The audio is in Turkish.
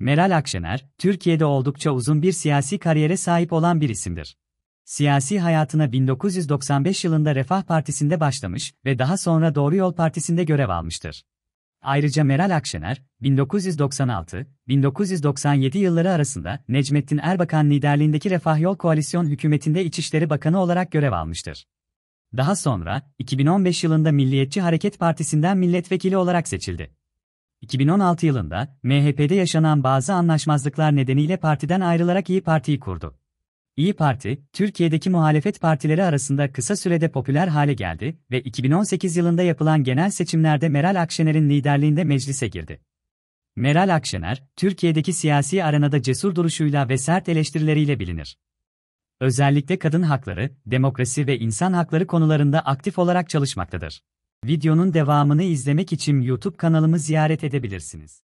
Meral Akşener, Türkiye'de oldukça uzun bir siyasi kariyere sahip olan bir isimdir. Siyasi hayatına 1995 yılında Refah Partisi'nde başlamış ve daha sonra Doğru Yol Partisi'nde görev almıştır. Ayrıca Meral Akşener, 1996-1997 yılları arasında Necmettin Erbakan liderliğindeki Refah Yol Koalisyon hükümetinde İçişleri Bakanı olarak görev almıştır. Daha sonra, 2015 yılında Milliyetçi Hareket Partisi'nden milletvekili olarak seçildi. 2016 yılında MHP'de yaşanan bazı anlaşmazlıklar nedeniyle partiden ayrılarak İyi Parti'yi kurdu. İyi Parti, Türkiye'deki muhalefet partileri arasında kısa sürede popüler hale geldi ve 2018 yılında yapılan genel seçimlerde Meral Akşener'in liderliğinde meclise girdi. Meral Akşener, Türkiye'deki siyasi arenada cesur duruşuyla ve sert eleştirileriyle bilinir. Özellikle kadın hakları, demokrasi ve insan hakları konularında aktif olarak çalışmaktadır. Videonun devamını izlemek için YouTube kanalımı ziyaret edebilirsiniz.